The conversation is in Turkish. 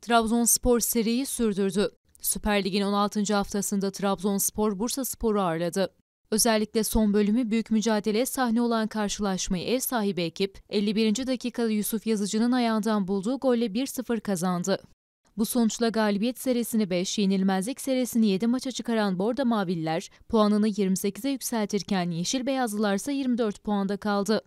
Trabzonspor seriyi sürdürdü. Süper Lig'in 16. haftasında Trabzonspor Bursa Spor'u ağırladı. Özellikle son bölümü büyük mücadeleye sahne olan karşılaşmayı ev sahibi ekip 51. dakikada Yusuf Yazıcı'nın ayağından bulduğu golle 1-0 kazandı. Bu sonuçla galibiyet serisini 5, yenilmezlik serisini 7 maça çıkaran Borda Maviller puanını 28'e yükseltirken Yeşil Beyazlılar ise 24 puanda kaldı.